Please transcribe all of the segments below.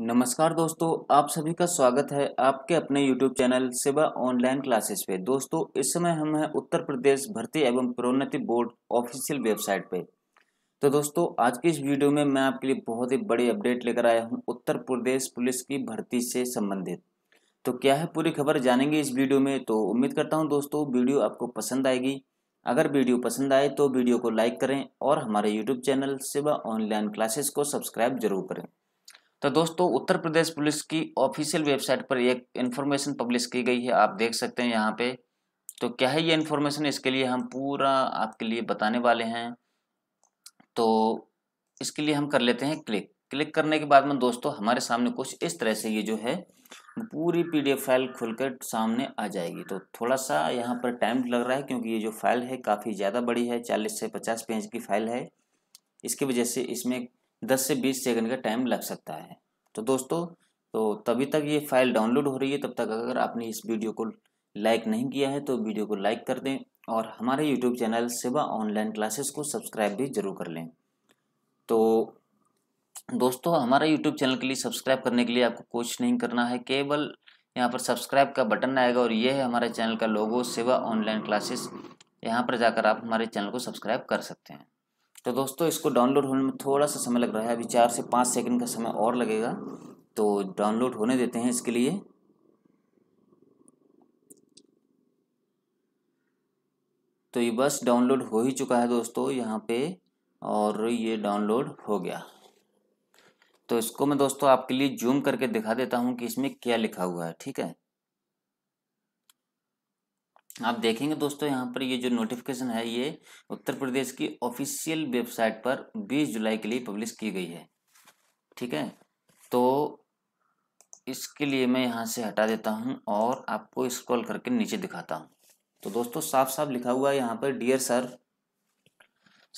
नमस्कार दोस्तों आप सभी का स्वागत है आपके अपने YouTube channel Seva online classes पे दोस्तों इस समय हम हैं उत्तर प्रदेश भर्ती एवं प्रोन्नति बोर्ड ऑफिशियल वेबसाइट पे तो दोस्तों आज की इस वीडियो में मैं आपके लिए बहुत ही बड़ी अपडेट लेकर आया हूँ उत्तर प्रदेश पुलिस की भर्ती से संबंधित तो क्या है पूरी खबर जानेंगे इस वीडियो में तो उम्मीद करता हूँ दोस्तों वीडियो आपको पसंद आएगी अगर वीडियो पसंद आए तो वीडियो को लाइक करें और हमारे YouTube channel Seva online classes को सब्सक्राइब जरूर करें तो दोस्तों उत्तर प्रदेश पुलिस की ऑफिशियल वेबसाइट पर एक इन्फॉर्मेशन पब्लिश की गई है आप देख सकते हैं यहाँ पे तो क्या है ये इन्फॉर्मेशन इसके लिए हम पूरा आपके लिए बताने वाले हैं तो इसके लिए हम कर लेते हैं क्लिक क्लिक करने के बाद में दोस्तों हमारे सामने कुछ इस तरह से ये जो है पूरी पीडीएफ फाइल खुलकर सामने आ जाएगी तो थोड़ा सा यहाँ पर टाइम लग रहा है क्योंकि ये जो फाइल है काफ़ी ज़्यादा बड़ी है चालीस से पचास पेज की फाइल है इसकी वजह से इसमें 10 से 20 सेकंड का टाइम लग सकता है तो दोस्तों तो तभी तक ये फाइल डाउनलोड हो रही है तब तक अगर आपने इस वीडियो को लाइक नहीं किया है तो वीडियो को लाइक कर दें और हमारे YouTube channel Seva online classes को सब्सक्राइब भी जरूर कर लें तो दोस्तों हमारा यूट्यूब चैनल के लिए सब्सक्राइब करने के लिए आपको कुछ नहीं करना है केवल यहाँ पर सब्सक्राइब का बटन आएगा और ये है हमारे चैनल का लोगो सेवा ऑनलाइन क्लासेस यहाँ पर जाकर आप हमारे चैनल को सब्सक्राइब कर सकते हैं तो दोस्तों इसको डाउनलोड होने में थोड़ा सा समय लग रहा है अभी चार से पाँच सेकंड का समय और लगेगा तो डाउनलोड होने देते हैं इसके लिए तो ये बस डाउनलोड हो ही चुका है दोस्तों यहाँ पे और ये डाउनलोड हो गया तो इसको मैं दोस्तों आपके लिए जूम करके दिखा देता हूँ कि इसमें क्या लिखा हुआ है ठीक है आप देखेंगे दोस्तों यहाँ पर ये जो नोटिफिकेशन है ये उत्तर प्रदेश की ऑफिशियल वेबसाइट पर 20 जुलाई के लिए पब्लिश की गई है ठीक है तो इसके लिए मैं यहाँ से हटा देता हूँ और आपको स्क्रॉल करके नीचे दिखाता हूँ तो दोस्तों साफ साफ लिखा हुआ है यहाँ पर डियर सर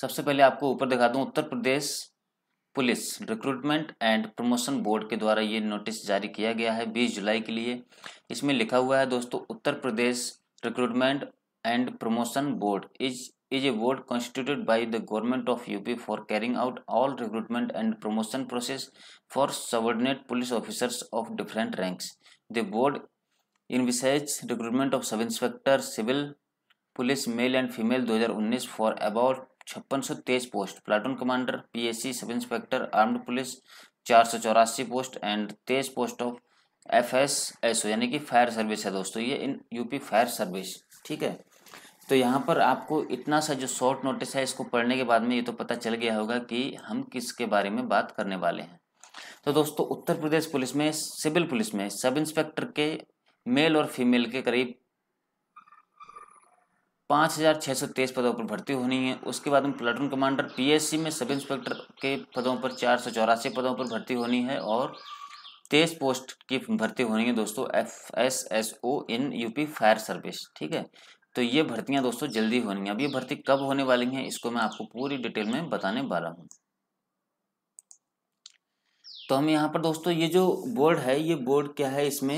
सबसे पहले आपको ऊपर दिखा दूँ Uttar Pradesh police recruitment and promotion board के द्वारा ये नोटिस जारी किया गया है 20 जुलाई के लिए इसमें लिखा हुआ है दोस्तों Uttar Pradesh recruitment and promotion board is is a board constituted by the government of UP for carrying out all recruitment and promotion process for subordinate police officers of different ranks. The board envisages recruitment of sub-inspector civil police male and female 2019 for about छप्पन सौ platoon commander PSC sub-inspector Armed Police armed police and सौ post of F S S O यानी कि fire service है दोस्तों ये इन UP fire service ठीक है तो यहाँ पर आपको इतना सा जो शॉर्ट नोटिस है इसको पढ़ने के बाद में ये तो पता चल गया होगा कि हम किसके बारे में बात करने वाले हैं तो दोस्तों उत्तर प्रदेश पुलिस में सिविल पुलिस में सब इंस्पेक्टर के मेल और फीमेल के करीब पाँच हज़ार छः सौ तेईस पदों पर भर्ती होनी है उसके बाद में प्लाटून कमांडर पीएससी में सब इंस्पेक्टर के पदों पर चार सौ चौरासी पदों पर भर्ती होनी है और तेईस पोस्ट की भर्ती होनी है दोस्तों F S S O in UP fire service ठीक है तो ये भर्तियां दोस्तों जल्दी होनी है अब ये भर्ती कब होने वाली हैं इसको मैं आपको पूरी डिटेल में बताने वाला हूँ तो हम यहाँ पर दोस्तों ये जो बोर्ड है ये बोर्ड क्या है इसमें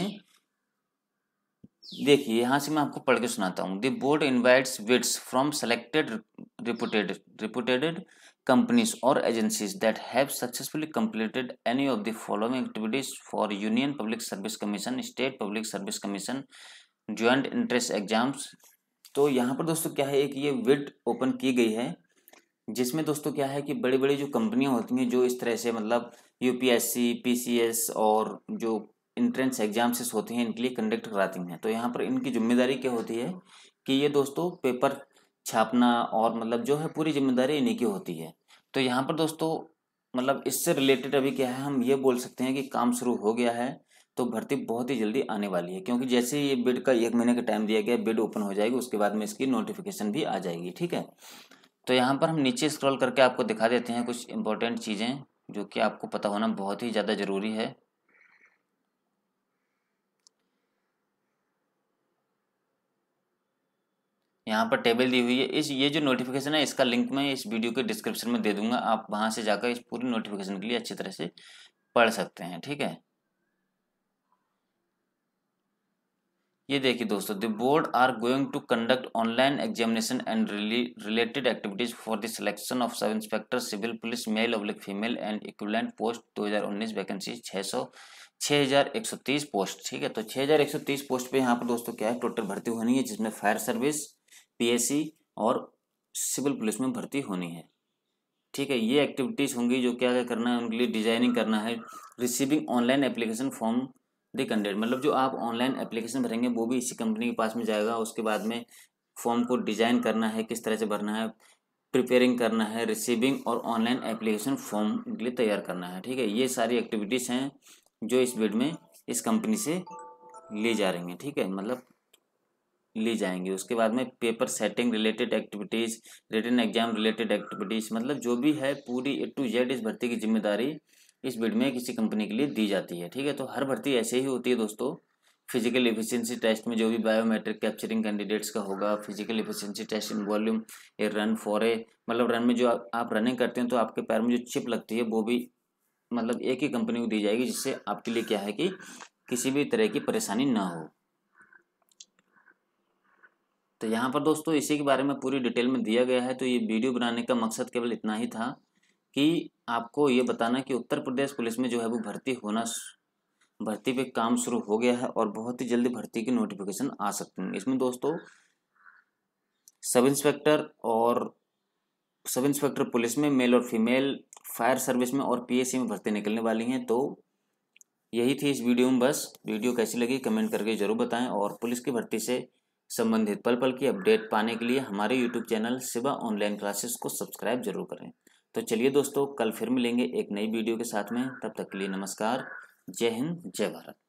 देखिए यहाँ से मैं आपको पढ़ के सुनाता हूँ the board invites bids from selected reputed reputed companies or agencies that have successfully completed any of the following activities for union public service commission state public service commission joint entrance exams तो यहाँ पर दोस्तों क्या है एक ये विट open की गई है जिसमें दोस्तों क्या है कि बड़ी बड़ी जो कंपनियाँ होती हैं जो इस तरह से मतलब यूपीएससी पीसीएस और जो इंट्रेंस एग्जाम्स होते हैं इनके लिए कंडक्ट कराती हैं तो यहाँ पर इनकी जिम्मेदारी क्या होती है कि ये दोस्तों पेपर छापना और मतलब जो है पूरी जिम्मेदारी इन्हीं की होती है तो यहाँ पर दोस्तों मतलब इससे रिलेटेड अभी क्या है हम ये बोल सकते हैं कि काम शुरू हो गया है तो भर्ती बहुत ही जल्दी आने वाली है क्योंकि जैसे ये बिड का एक महीने का टाइम दिया गया बिड ओपन हो जाएगी उसके बाद में इसकी नोटिफिकेशन भी आ जाएगी ठीक है तो यहाँ पर हम नीचे स्क्रॉल करके आपको दिखा देते हैं कुछ इंपॉर्टेंट चीज़ें जो कि आपको पता होना बहुत ही ज़्यादा ज़रूरी है यहाँ पर टेबल दी हुई है इस ये जो नोटिफिकेशन है इसका लिंक मैं इस वीडियो के डिस्क्रिप्शन में दे दूंगा आप वहाँ से जाकर इस पूरी नोटिफिकेशन के लिए अच्छी तरह से पढ़ सकते हैं ठीक है ये देखिए दोस्तों the board are going to conduct online examination and related activities for the selection of sub inspector civil police male oblique female and equivalent post 2019 vacancy 600 6130 post ठीक है तो 6130 पोस्ट पे यहाँ पर दोस्तों क्या है टोटल भर्ती होनी है जिसमें फायर सर्विस पीएससी और सिविल पुलिस में भर्ती होनी है ठीक है ये एक्टिविटीज़ होंगी जो क्या क्या करना है उनके लिए डिजाइनिंग करना है receiving online application form the content मतलब जो आप ऑनलाइन एप्लीकेशन भरेंगे वो भी इसी कंपनी के पास में जाएगा उसके बाद में फॉर्म को डिजाइन करना है किस तरह से भरना है प्रिपेयरिंग करना है रिसीविंग और ऑनलाइन एप्लीकेशन फॉर्म के लिए तैयार करना है ठीक है ये सारी एक्टिविटीज़ हैं जो इस बीड में इस कंपनी से ली जा रही हैं ठीक है मतलब ली जाएंगी उसके बाद में paper setting related activities written exam related activities मतलब जो भी है पूरी ए टू जेड इस भर्ती की जिम्मेदारी इस बिड में किसी कंपनी के लिए दी जाती है ठीक है तो हर भर्ती ऐसे ही होती है दोस्तों फिजिकल इफिशियंसी टेस्ट में जो भी बायोमेट्रिक कैप्चरिंग कैंडिडेट्स का होगा physical efficiency test in volume a run for a मतलब रन में जो आप रनिंग करते हैं तो आपके पैर में जो चिप लगती है वो भी मतलब एक ही कंपनी को दी जाएगी जिससे आपके लिए क्या है कि किसी भी तरह की परेशानी ना हो तो यहाँ पर दोस्तों इसी के बारे में पूरी डिटेल में दिया गया है तो ये वीडियो बनाने का मकसद केवल इतना ही था कि आपको ये बताना कि उत्तर प्रदेश पुलिस में जो है वो भर्ती होना भर्ती पे काम शुरू हो गया है और बहुत ही जल्दी भर्ती की नोटिफिकेशन आ सकती है इसमें दोस्तों सब इंस्पेक्टर और सब इंस्पेक्टर पुलिस में मेल और फीमेल फायर सर्विस में और पीएससी में भर्ती निकलने वाली हैं तो यही थी इस वीडियो में बस वीडियो कैसी लगी कमेंट करके ज़रूर बताएं और पुलिस की भर्ती से संबंधित पल पल की अपडेट पाने के लिए हमारे YouTube channel Shiva online classes को सब्सक्राइब जरूर करें तो चलिए दोस्तों कल फिर मिलेंगे एक नई वीडियो के साथ में तब तक के लिए नमस्कार जय हिंद जय भारत